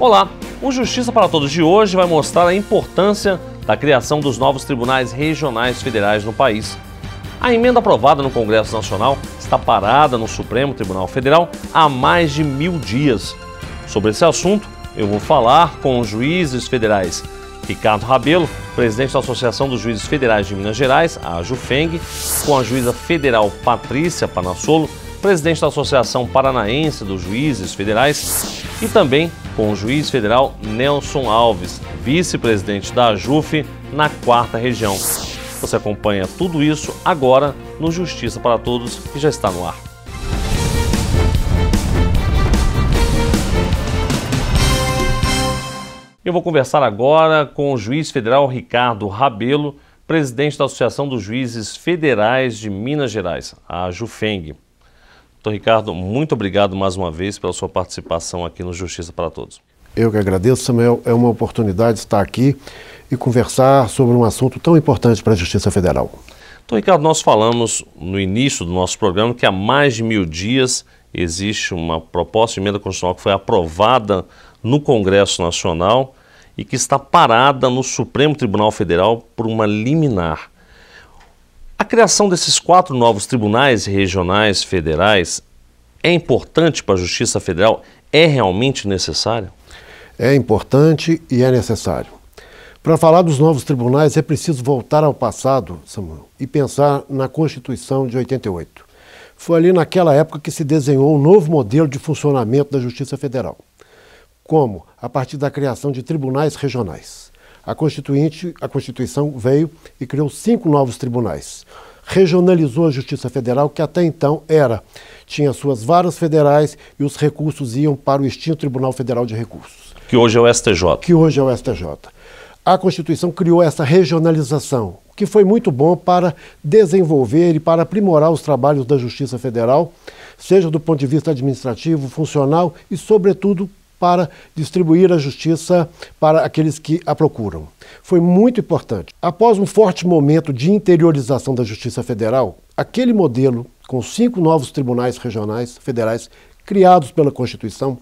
Olá, o Justiça para Todos de hoje vai mostrar a importância da criação dos novos tribunais regionais federais no país. A emenda aprovada no Congresso Nacional está parada no Supremo Tribunal Federal há mais de mil dias. Sobre esse assunto, eu vou falar com os juízes federais Ricardo Rabelo, presidente da Associação dos Juízes Federais de Minas Gerais, a JUFENG, com a juíza federal Patrícia Panassolo, presidente da Associação Paranaense dos Juízes Federais, e também com o juiz federal Nelson Alves, vice-presidente da AJUF, na quarta região. Você acompanha tudo isso agora no Justiça para Todos, que já está no ar. Eu vou conversar agora com o juiz federal Ricardo Rabelo, presidente da Associação dos Juízes Federais de Minas Gerais, a JUFENG. Doutor Ricardo, muito obrigado mais uma vez pela sua participação aqui no Justiça para Todos. Eu que agradeço, Samuel. É uma oportunidade estar aqui e conversar sobre um assunto tão importante para a Justiça Federal. Então, Ricardo, nós falamos no início do nosso programa que há mais de mil dias existe uma proposta de emenda constitucional que foi aprovada no Congresso Nacional e que está parada no Supremo Tribunal Federal por uma liminar. A criação desses quatro novos tribunais regionais federais é importante para a Justiça Federal? É realmente necessário? É importante e é necessário. Para falar dos novos tribunais, é preciso voltar ao passado, Samuel, e pensar na Constituição de 88. Foi ali naquela época que se desenhou um novo modelo de funcionamento da Justiça Federal. Como? A partir da criação de tribunais regionais a, Constituinte, a Constituição veio e criou cinco novos tribunais. Regionalizou a Justiça Federal, que até então era, tinha suas varas federais e os recursos iam para o extinto Tribunal Federal de Recursos. Que hoje é o STJ. Que hoje é o STJ. A Constituição criou essa regionalização, que foi muito bom para desenvolver e para aprimorar os trabalhos da Justiça Federal, seja do ponto de vista administrativo, funcional e, sobretudo, para distribuir a justiça para aqueles que a procuram. Foi muito importante. Após um forte momento de interiorização da Justiça Federal, aquele modelo, com cinco novos tribunais regionais federais criados pela Constituição,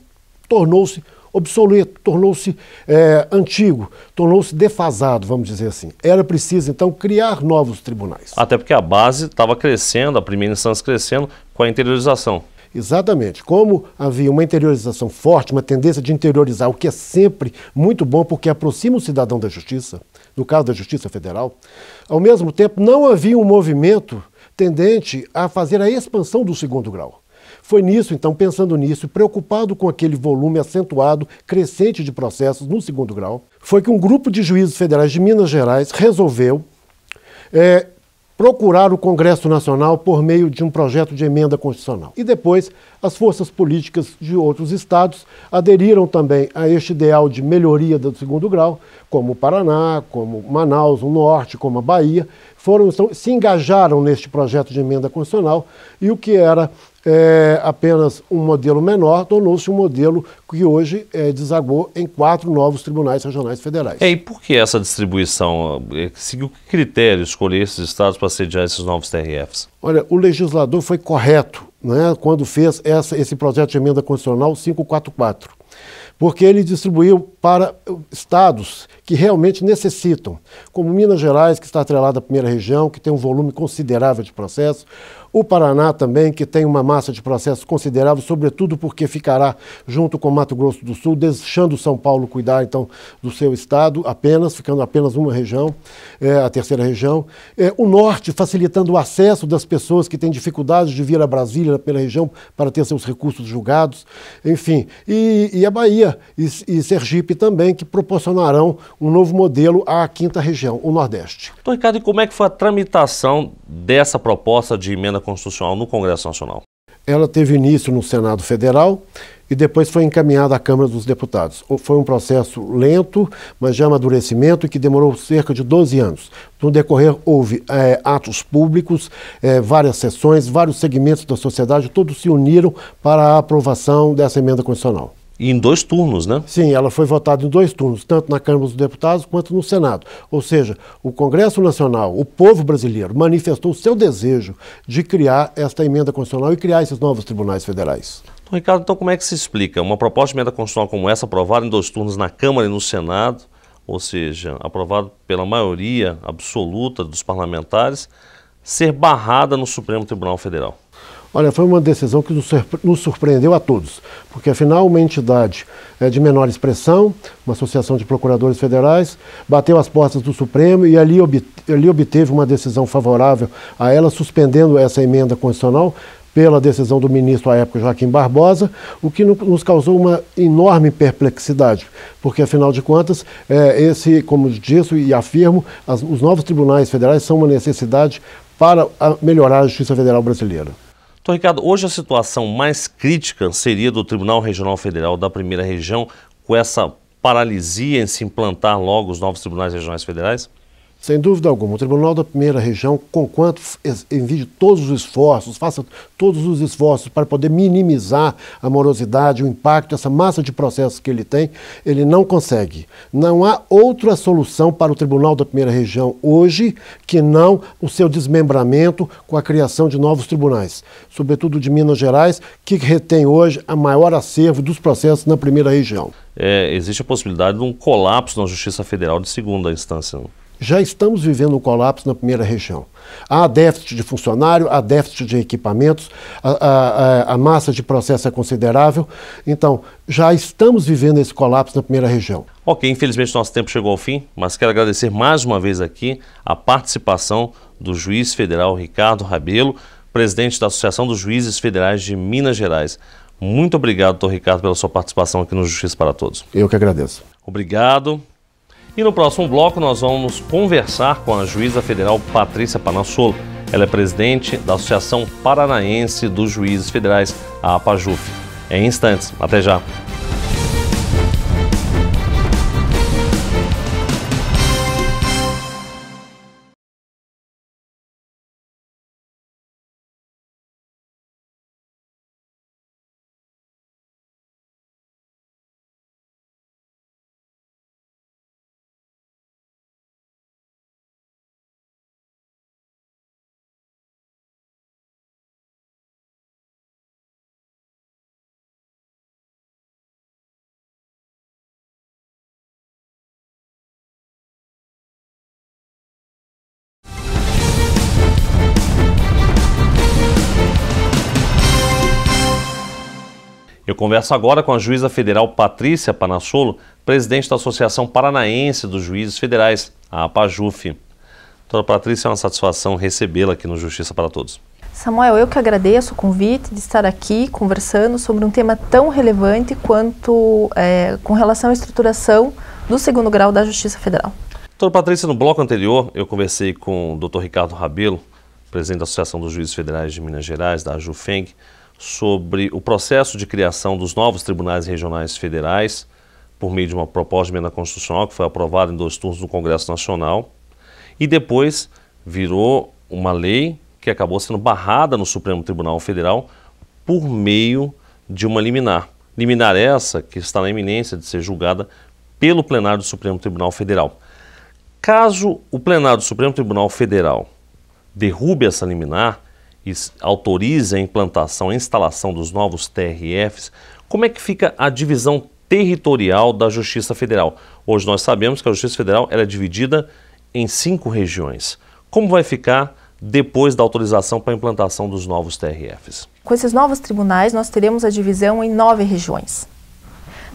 tornou-se obsoleto, tornou-se é, antigo, tornou-se defasado, vamos dizer assim. Era preciso, então, criar novos tribunais. Até porque a base estava crescendo, a primeira instância crescendo com a interiorização. Exatamente. Como havia uma interiorização forte, uma tendência de interiorizar, o que é sempre muito bom porque aproxima o cidadão da justiça, no caso da Justiça Federal, ao mesmo tempo não havia um movimento tendente a fazer a expansão do segundo grau. Foi nisso, então, pensando nisso, preocupado com aquele volume acentuado, crescente de processos no segundo grau, foi que um grupo de juízes federais de Minas Gerais resolveu é, procurar o Congresso Nacional por meio de um projeto de emenda constitucional. E depois, as forças políticas de outros estados aderiram também a este ideal de melhoria do segundo grau, como o Paraná, como Manaus, o Norte, como a Bahia, foram, se engajaram neste projeto de emenda constitucional e o que era é, apenas um modelo menor, tornou-se um modelo que hoje é, desagou em quatro novos tribunais regionais federais. É, e por que essa distribuição? É, seguiu que critério escolher esses estados para sediar esses novos TRFs? Olha, o legislador foi correto né, quando fez essa, esse projeto de emenda constitucional 544, porque ele distribuiu para eh, estados que realmente necessitam, como Minas Gerais, que está atrelada à primeira região, que tem um volume considerável de processos, o Paraná também, que tem uma massa de processos considerável, sobretudo porque ficará junto com Mato Grosso do Sul, deixando São Paulo cuidar então do seu estado apenas, ficando apenas uma região, é, a terceira região. É, o norte facilitando o acesso das pessoas que têm dificuldades de vir a Brasília pela região para ter seus recursos julgados, enfim. E, e a Bahia e, e Sergipe também, que proporcionarão um novo modelo à quinta região, o Nordeste. Então, Ricardo, e como é que foi a tramitação dessa proposta de emenda constitucional no Congresso Nacional? Ela teve início no Senado Federal e depois foi encaminhada à Câmara dos Deputados. Foi um processo lento, mas de amadurecimento que demorou cerca de 12 anos. No decorrer, houve é, atos públicos, é, várias sessões, vários segmentos da sociedade, todos se uniram para a aprovação dessa emenda constitucional. E em dois turnos, né? Sim, ela foi votada em dois turnos, tanto na Câmara dos Deputados quanto no Senado. Ou seja, o Congresso Nacional, o povo brasileiro, manifestou o seu desejo de criar esta emenda constitucional e criar esses novos tribunais federais. Então, Ricardo, então como é que se explica uma proposta de emenda constitucional como essa, aprovada em dois turnos na Câmara e no Senado, ou seja, aprovada pela maioria absoluta dos parlamentares, ser barrada no Supremo Tribunal Federal? Olha, foi uma decisão que nos surpreendeu a todos, porque afinal uma entidade eh, de menor expressão, uma associação de procuradores federais, bateu as portas do Supremo e ali, obteve uma decisão favorável a ela, suspendendo essa emenda constitucional pela decisão do ministro à época Joaquim Barbosa, o que nos causou uma enorme perplexidade, porque afinal de contas, eh, esse, como disse e afirmo, os novos tribunais federais são uma necessidade para ah, melhorar a justiça federal brasileira. Então, Ricardo, hoje a situação mais crítica seria do Tribunal Regional Federal da Primeira Região com essa paralisia em se implantar logo os novos tribunais regionais federais? Sem dúvida alguma, o Tribunal da Primeira Região, quanto envie todos os esforços, faça todos os esforços para poder minimizar a morosidade, o impacto, essa massa de processos que ele tem, ele não consegue. Não há outra solução para o Tribunal da Primeira Região hoje que não o seu desmembramento com a criação de novos tribunais, sobretudo de Minas Gerais, que retém hoje a maior acervo dos processos na Primeira Região. É, existe a possibilidade de um colapso na Justiça Federal de segunda instância. Já estamos vivendo um colapso na primeira região. Há déficit de funcionário, há déficit de equipamentos, a, a, a, massa de processo é considerável. Então, já estamos vivendo esse colapso na primeira região. Ok, infelizmente nosso tempo chegou ao fim, mas quero agradecer mais uma vez aqui a participação do juiz federal Ricardo Rabelo, presidente da Associação dos Juízes Federais de Minas Gerais. Muito obrigado, doutor Ricardo, pela sua participação aqui no Justiça para Todos. Eu que agradeço. Obrigado. E no próximo bloco nós vamos conversar com a juíza federal Patrícia Panassolo. Ela é presidente da Associação Paranaense dos Juízes Federais, a APAJUF. Em instantes, até já. Eu converso agora com a juíza federal Patrícia Panassolo, presidente da Associação Paranaense dos Juízes Federais, a APAJUF. Doutora Patrícia, é uma satisfação recebê-la aqui no Justiça para Todos. Samuel, eu que agradeço o convite de estar aqui conversando sobre um tema tão relevante quanto é, com relação à estruturação do segundo grau da Justiça Federal. Doutora Patrícia, no bloco anterior eu conversei com o doutor Ricardo Rabelo, presidente da Associação dos Juízes Federais de Minas Gerais, da AJUFENG, sobre o processo de criação dos novos tribunais regionais federais, por meio de uma proposta de emenda constitucional que foi aprovada em dois turnos no Congresso Nacional, e depois virou uma lei que acabou sendo barrada no Supremo Tribunal Federal por meio de uma liminar. Liminar essa que está na iminência de ser julgada pelo plenário do Supremo Tribunal Federal. Caso o plenário do Supremo Tribunal Federal derrube essa liminar, autoriza a implantação e instalação dos novos TRFs, como é que fica a divisão territorial da Justiça Federal? Hoje nós sabemos que a Justiça Federal é dividida em cinco regiões. Como vai ficar depois da autorização para a implantação dos novos TRFs? Com esses novos tribunais, nós teremos a divisão em nove regiões.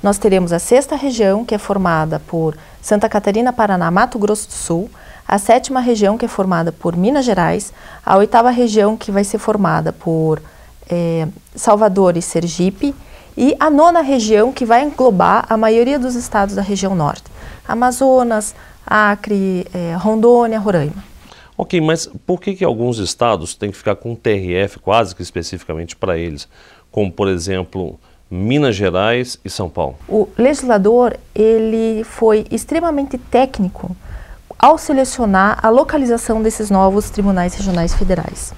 Nós teremos a sexta região, que é formada por Santa Catarina, Paraná, Mato Grosso do Sul, a sétima região, que é formada por Minas Gerais, a oitava região, que vai ser formada por é, Salvador e Sergipe, e a nona região, que vai englobar a maioria dos estados da região norte: Amazonas, Acre, é, Rondônia, Roraima. Ok, mas por que, que alguns estados têm que ficar com TRF quase que especificamente para eles? Como, por exemplo, Minas Gerais e São Paulo. O legislador ele foi extremamente técnico ao selecionar a localização desses novos tribunais regionais federais.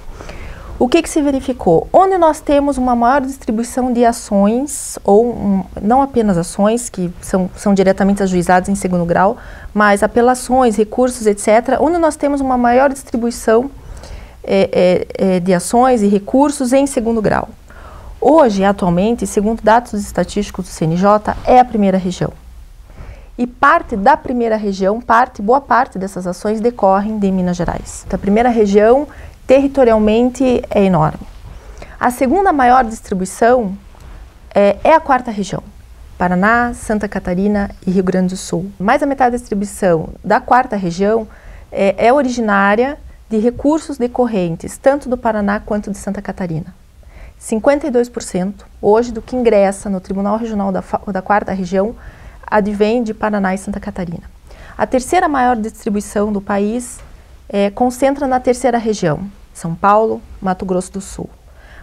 O que, que se verificou? Onde nós temos uma maior distribuição de ações, ou um, não apenas ações, que são, são diretamente ajuizadas em segundo grau, mas apelações, recursos, etc., onde nós temos uma maior distribuição é, é, de ações e recursos em segundo grau. Hoje, atualmente, segundo dados estatísticos do CNJ, é a primeira região e parte da primeira região, parte, boa parte dessas ações decorrem de Minas Gerais. Então, a primeira região territorialmente é enorme. A segunda maior distribuição é, é a quarta região. Paraná, Santa Catarina e Rio Grande do Sul. Mais da metade da distribuição da quarta região é, é originária de recursos decorrentes, tanto do Paraná quanto de Santa Catarina. 52% hoje do que ingressa no Tribunal Regional da, da Quarta Região advém de Paraná e Santa Catarina. A terceira maior distribuição do país é, concentra na terceira região, São Paulo, Mato Grosso do Sul.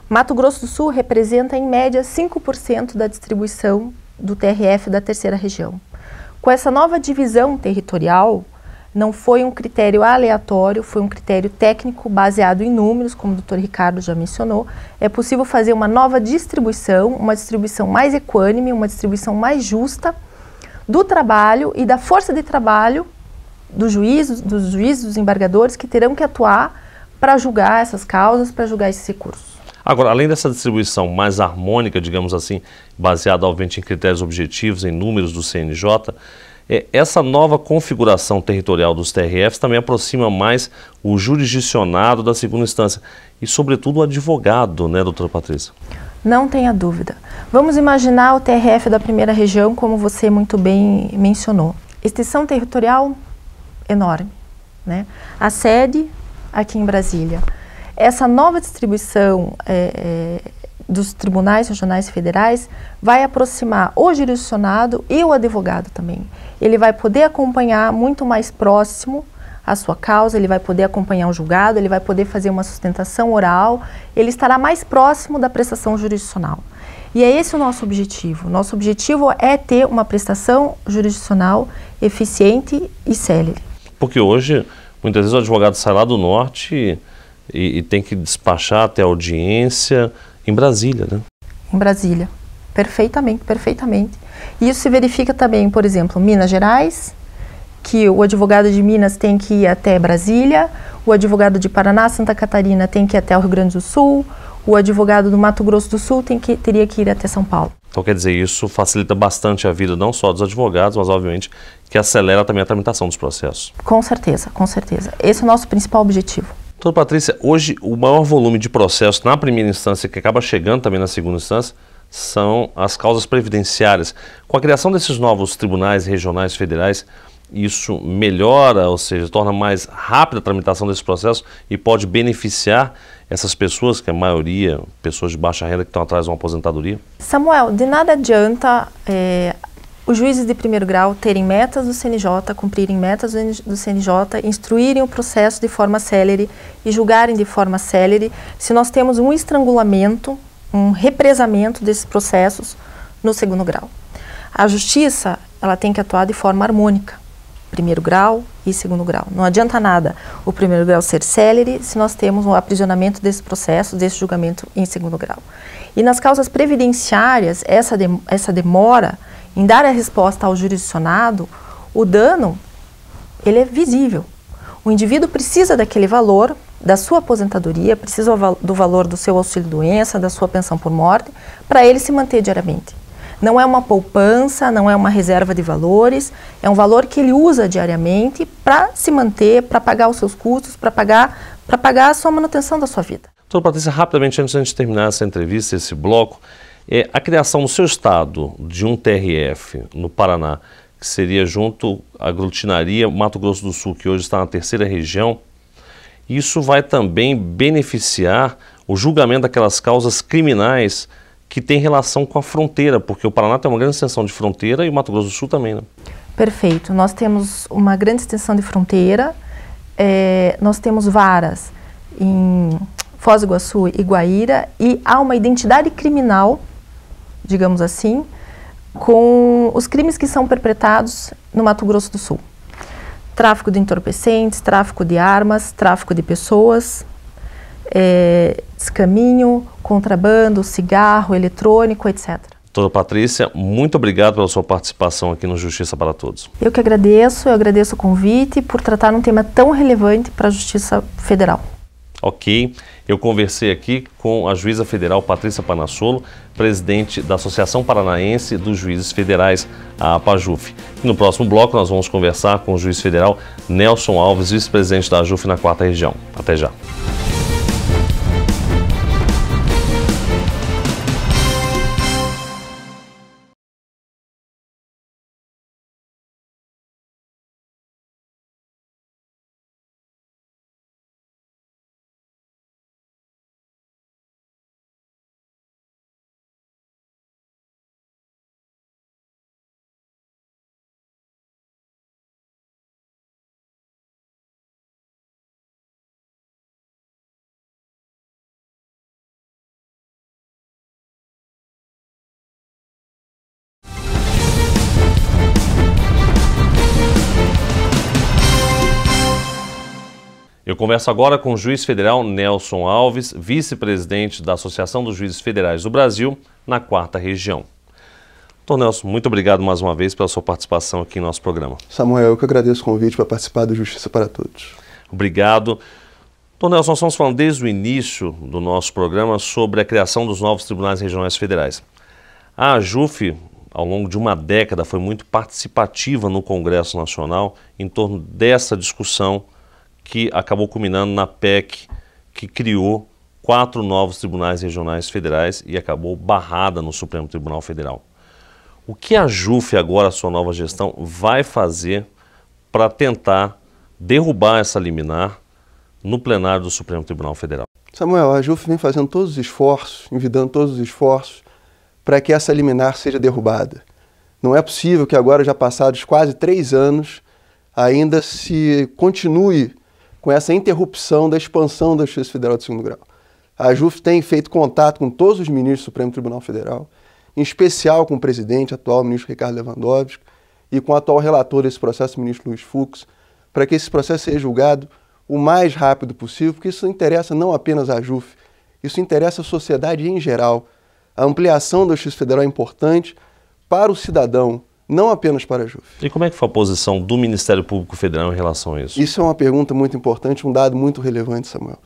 Mato Grosso do Sul representa, em média, 5% da distribuição do TRF da terceira região. Com essa nova divisão territorial, não foi um critério aleatório, foi um critério técnico baseado em números, como o doutor Ricardo já mencionou. É possível fazer uma nova distribuição, uma distribuição mais equânime, uma distribuição mais justa, do trabalho e da força de trabalho do juízo, dos juízes, dos embargadores que terão que atuar para julgar essas causas, para julgar esses recursos. Agora, além dessa distribuição mais harmônica, digamos assim, baseada obviamente em critérios objetivos, em números do CNJ, é, essa nova configuração territorial dos TRFs também aproxima mais o jurisdicionado da segunda instância e, sobretudo, o advogado, né, doutora Patrícia? Não tenha dúvida. Vamos imaginar o TRF da primeira região, como você muito bem mencionou. Extensão territorial enorme. Né? A sede aqui em Brasília. Essa nova distribuição é, é, dos tribunais regionais federais vai aproximar o jurisdicionado e o advogado também. Ele vai poder acompanhar muito mais próximo a sua causa, ele vai poder acompanhar o julgado, ele vai poder fazer uma sustentação oral, ele estará mais próximo da prestação jurisdicional. E é esse o nosso objetivo. Nosso objetivo é ter uma prestação jurisdicional eficiente e célere. Porque hoje, muitas vezes, o advogado sai lá do norte e, e, tem que despachar até audiência em Brasília, né? Em Brasília. Perfeitamente, perfeitamente. E isso se verifica também, por exemplo, Minas Gerais, que o advogado de Minas tem que ir até Brasília, o advogado de Paraná, Santa Catarina tem que ir até o Rio Grande do Sul, o advogado do Mato Grosso do Sul tem que, teria que ir até São Paulo. Então, quer dizer, isso facilita bastante a vida não só dos advogados, mas, obviamente, que acelera também a tramitação dos processos. Com certeza, com certeza. Esse é o nosso principal objetivo. Doutora Patrícia, hoje o maior volume de processos na primeira instância, que acaba chegando também na segunda instância, são as causas previdenciárias. Com a criação desses novos tribunais regionais federais, isso melhora, ou seja, torna mais rápida a tramitação desse processo e pode beneficiar essas pessoas, que é a maioria, pessoas de baixa renda que estão atrás de uma aposentadoria? Samuel, de nada adianta é, os juízes de primeiro grau terem metas do CNJ, cumprirem metas do CNJ, instruírem o processo de forma célere e julgarem de forma célere, se nós temos um estrangulamento, um represamento desses processos no segundo grau. A justiça, ela tem que atuar de forma harmônica primeiro grau e segundo grau. Não adianta nada o primeiro grau ser célere se nós temos um aprisionamento desse processo, desse julgamento em segundo grau. E nas causas previdenciárias, essa, de, essa demora em dar a resposta ao jurisdicionado, o dano ele é visível. O indivíduo precisa daquele valor da sua aposentadoria, precisa do valor do seu auxílio-doença, da sua pensão por morte, para ele se manter diariamente. Não é uma poupança, não é uma reserva de valores, é um valor que ele usa diariamente para se manter, para pagar os seus custos, para pagar, para pagar a sua manutenção da sua vida. Doutora Patrícia, rapidamente, antes de terminar essa entrevista, esse bloco, é, a criação no seu estado de um TRF no Paraná, que seria junto à glutinaria Mato Grosso do Sul, que hoje está na terceira região, isso vai também beneficiar o julgamento daquelas causas criminais que tem relação com a fronteira, porque o Paraná tem uma grande extensão de fronteira e o Mato Grosso do Sul também, né? Perfeito. Nós temos uma grande extensão de fronteira, é, nós temos varas em Foz do Iguaçu e Guaíra, e há uma identidade criminal, digamos assim, com os crimes que são perpetrados no Mato Grosso do Sul. Tráfico de entorpecentes, tráfico de armas, tráfico de pessoas, é, descaminho, contrabando, cigarro, eletrônico, etc. Doutora Patrícia, muito obrigado pela sua participação aqui no Justiça para Todos. Eu que agradeço, eu agradeço o convite por tratar um tema tão relevante para a Justiça Federal. Ok, eu conversei aqui com a juíza federal Patrícia Panassolo, presidente da Associação Paranaense dos Juízes Federais, a APAJUF. no próximo bloco nós vamos conversar com o juiz federal Nelson Alves, vice-presidente da AJUF na quarta região. Até já. Eu converso agora com o juiz federal Nelson Alves, vice-presidente da Associação dos Juízes Federais do Brasil, na quarta região. Doutor Nelson, muito obrigado mais uma vez pela sua participação aqui em nosso programa. Samuel, eu que agradeço o convite para participar do Justiça para Todos. Obrigado. Doutor Nelson, nós estamos falando desde o início do nosso programa sobre a criação dos novos tribunais regionais federais. A AJUF, ao longo de uma década, foi muito participativa no Congresso Nacional em torno dessa discussão que acabou culminando na PEC que criou quatro novos tribunais regionais federais e acabou barrada no Supremo Tribunal Federal. O que a JUF agora, a sua nova gestão, vai fazer para tentar derrubar essa liminar no plenário do Supremo Tribunal Federal? Samuel, a JUF vem fazendo todos os esforços, envidando todos os esforços para que essa liminar seja derrubada. Não é possível que agora, já passados quase três anos, ainda se continue com essa interrupção da expansão da Justiça Federal de segundo grau. A JUF tem feito contato com todos os ministros do Supremo Tribunal Federal, em especial com o presidente, atual ministro Ricardo Lewandowski, e com o atual relator desse processo, o ministro Luiz Fux, para que esse processo seja julgado o mais rápido possível, porque isso interessa não apenas a JUF, isso interessa a sociedade em geral. A ampliação da Justiça Federal é importante para o cidadão, não apenas para a Juve. E como é que foi a posição do Ministério Público Federal em relação a isso? Isso é uma pergunta muito importante, um dado muito relevante, Samuel.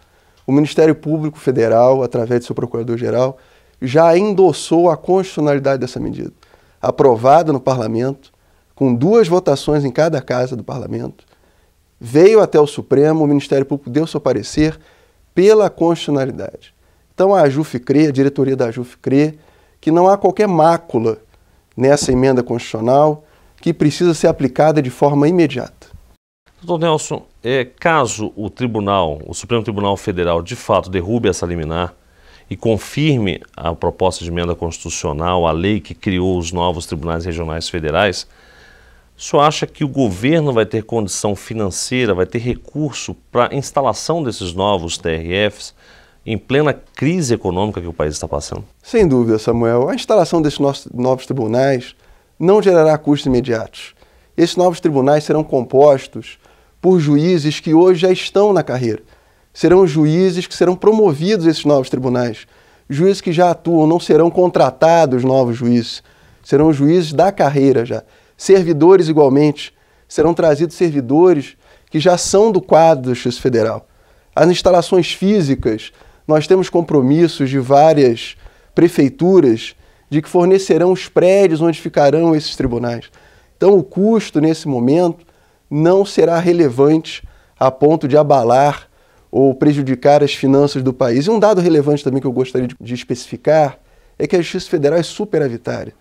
O Ministério Público Federal, através de seu Procurador-Geral, já endossou a constitucionalidade dessa medida, aprovada no Parlamento, com duas votações em cada casa do Parlamento, veio até o Supremo, o Ministério Público deu seu parecer pela constitucionalidade. Então a AJUF crê, a diretoria da AJUF crê, que não há qualquer mácula nessa emenda constitucional que precisa ser aplicada de forma imediata. Doutor Nelson, é, caso o Tribunal, o Supremo Tribunal Federal, de fato derrube essa liminar e confirme a proposta de emenda constitucional, a lei que criou os novos tribunais regionais federais, só acha que o governo vai ter condição financeira, vai ter recurso para a instalação desses novos TRFs, em plena crise econômica que o país está passando? Sem dúvida, Samuel. A instalação desses novos tribunais não gerará custos imediatos. Esses novos tribunais serão compostos por juízes que hoje já estão na carreira. Serão juízes que serão promovidos esses novos tribunais. Juízes que já atuam, não serão contratados novos juízes. Serão juízes da carreira já. Servidores igualmente. Serão trazidos servidores que já são do quadro da Justiça Federal. As instalações físicas nós temos compromissos de várias prefeituras de que fornecerão os prédios onde ficarão esses tribunais. Então, o custo nesse momento não será relevante a ponto de abalar ou prejudicar as finanças do país. E um dado relevante também que eu gostaria de especificar é que a Justiça Federal é superavitária.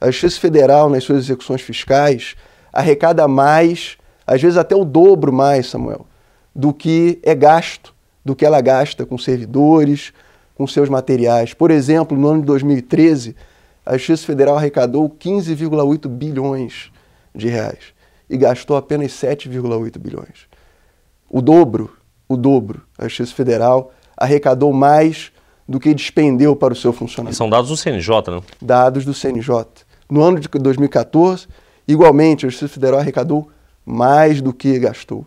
A Justiça Federal, nas suas execuções fiscais, arrecada mais, às vezes até o dobro mais, Samuel, do que é gasto do que ela gasta com servidores, com seus materiais. Por exemplo, no ano de 2013, a Justiça Federal arrecadou 15,8 bilhões de reais e gastou apenas 7,8 bilhões. O dobro, o dobro. A Justiça Federal arrecadou mais do que despendeu para o seu funcionamento. São dados do CNJ, não? Né? Dados do CNJ. No ano de 2014, igualmente, a Justiça Federal arrecadou mais do que gastou.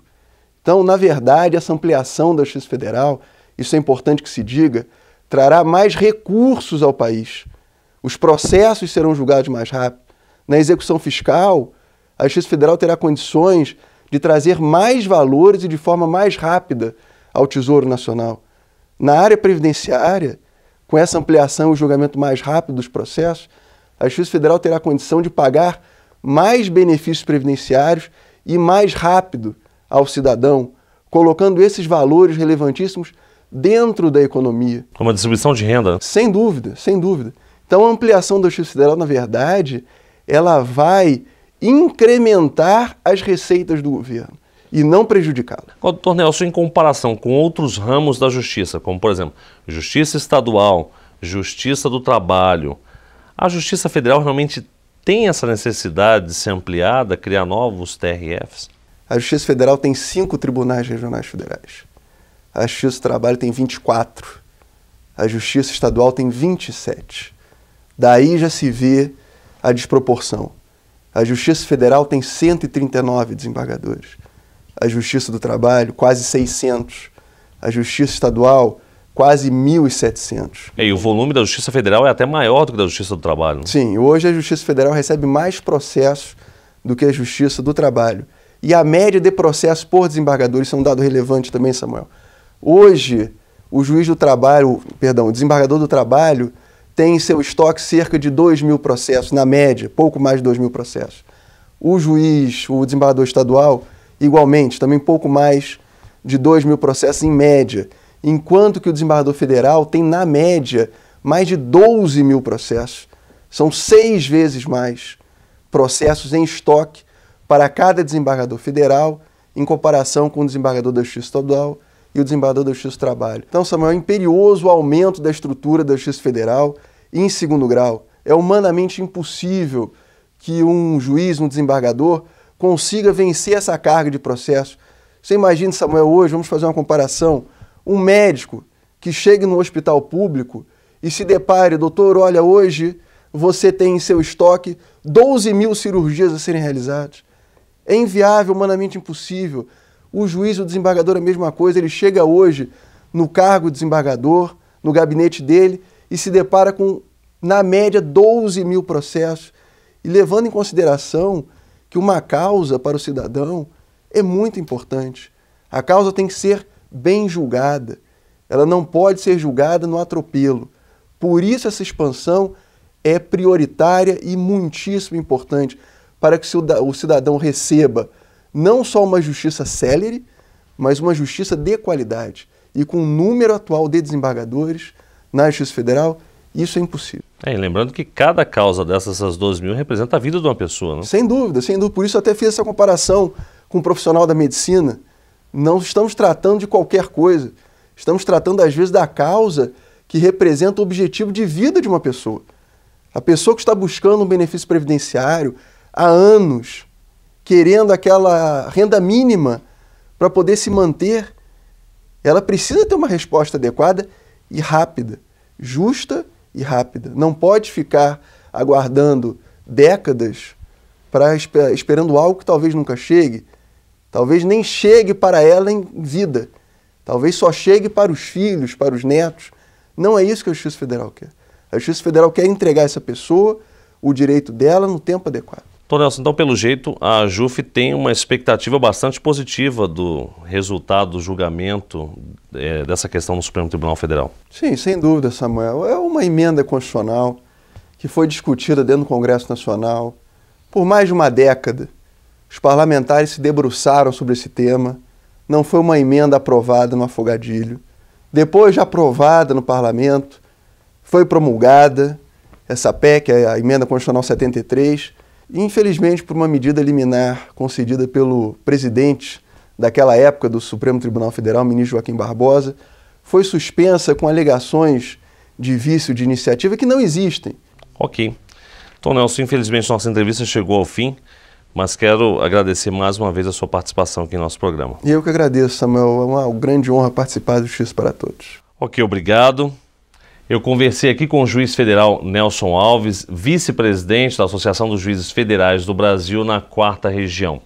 Então, na verdade, essa ampliação da Justiça Federal, isso é importante que se diga, trará mais recursos ao país. Os processos serão julgados mais rápido. Na execução fiscal, a Justiça Federal terá condições de trazer mais valores e de forma mais rápida ao Tesouro Nacional. Na área previdenciária, com essa ampliação e o julgamento mais rápido dos processos, a Justiça Federal terá condição de pagar mais benefícios previdenciários e mais rápido ao cidadão, colocando esses valores relevantíssimos dentro da economia. Uma distribuição de renda? Sem dúvida, sem dúvida. Então, a ampliação da justiça federal, na verdade, ela vai incrementar as receitas do governo e não prejudicá-la. Doutor Nelson, em comparação com outros ramos da justiça, como por exemplo, justiça estadual, justiça do trabalho, a justiça federal realmente tem essa necessidade de ser ampliada, criar novos TRFs? A Justiça Federal tem cinco tribunais regionais federais. A Justiça do Trabalho tem 24. A Justiça Estadual tem 27. Daí já se vê a desproporção. A Justiça Federal tem 139 desembargadores. A Justiça do Trabalho, quase 600. A Justiça Estadual, quase 1.700. É, e o volume da Justiça Federal é até maior do que da Justiça do Trabalho. Né? Sim, hoje a Justiça Federal recebe mais processos do que a Justiça do Trabalho e a média de processos por desembargador. Isso é um dado relevante também, Samuel. Hoje, o juiz do trabalho, perdão, o desembargador do trabalho tem em seu estoque cerca de 2 mil processos, na média, pouco mais de 2 mil processos. O juiz, o desembargador estadual, igualmente, também pouco mais de 2 mil processos em média, enquanto que o desembargador federal tem, na média, mais de 12 mil processos. São seis vezes mais processos em estoque para cada desembargador federal, em comparação com o desembargador da Justiça Estadual e o desembargador da Justiça do Trabalho. Então, Samuel, é imperioso o aumento da estrutura da Justiça Federal em segundo grau. É humanamente impossível que um juiz, um desembargador, consiga vencer essa carga de processo. Você imagina, Samuel, hoje, vamos fazer uma comparação, um médico que chegue no hospital público e se depare, doutor, olha, hoje você tem em seu estoque 12 mil cirurgias a serem realizadas. É inviável, humanamente impossível. O juiz e o desembargador é a mesma coisa. Ele chega hoje no cargo de desembargador, no gabinete dele, e se depara com, na média, 12 mil processos. E levando em consideração que uma causa para o cidadão é muito importante. A causa tem que ser bem julgada. Ela não pode ser julgada no atropelo. Por isso, essa expansão é prioritária e muitíssimo importante para que o cidadão receba não só uma justiça célere, mas uma justiça de qualidade. E com o número atual de desembargadores na Justiça Federal, isso é impossível. É, lembrando que cada causa dessas 12 mil representa a vida de uma pessoa, não? Né? Sem dúvida, sem dúvida. Por isso até fiz essa comparação com o um profissional da medicina. Não estamos tratando de qualquer coisa. Estamos tratando, às vezes, da causa que representa o objetivo de vida de uma pessoa. A pessoa que está buscando um benefício previdenciário, há anos querendo aquela renda mínima para poder se manter, ela precisa ter uma resposta adequada e rápida, justa e rápida. Não pode ficar aguardando décadas para esperando algo que talvez nunca chegue, talvez nem chegue para ela em vida, talvez só chegue para os filhos, para os netos. Não é isso que a Justiça Federal quer. A Justiça Federal quer entregar essa pessoa o direito dela no tempo adequado. Então, Nelson, então, pelo jeito, a JUF tem uma expectativa bastante positiva do resultado do julgamento é, dessa questão no Supremo Tribunal Federal. Sim, sem dúvida, Samuel. É uma emenda constitucional que foi discutida dentro do Congresso Nacional por mais de uma década. Os parlamentares se debruçaram sobre esse tema. Não foi uma emenda aprovada no afogadilho. Depois de aprovada no parlamento, foi promulgada essa PEC, a emenda constitucional 73, Infelizmente, por uma medida liminar concedida pelo presidente daquela época do Supremo Tribunal Federal, ministro Joaquim Barbosa, foi suspensa com alegações de vício de iniciativa que não existem. Ok. Então, Nelson, infelizmente nossa entrevista chegou ao fim, mas quero agradecer mais uma vez a sua participação aqui em nosso programa. E eu que agradeço, Samuel. É uma grande honra participar do X para Todos. Ok, obrigado. Eu conversei aqui com o juiz federal Nelson Alves, vice-presidente da Associação dos Juízes Federais do Brasil na quarta região.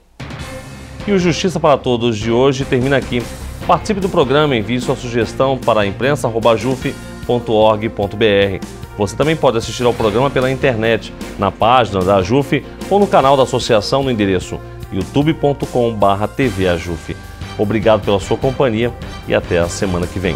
E o Justiça para Todos de hoje termina aqui. Participe do programa e envie sua sugestão para imprensa.juf.org.br. Você também pode assistir ao programa pela internet, na página da Ajuf ou no canal da associação no endereço youtube.com.br. Obrigado pela sua companhia e até a semana que vem.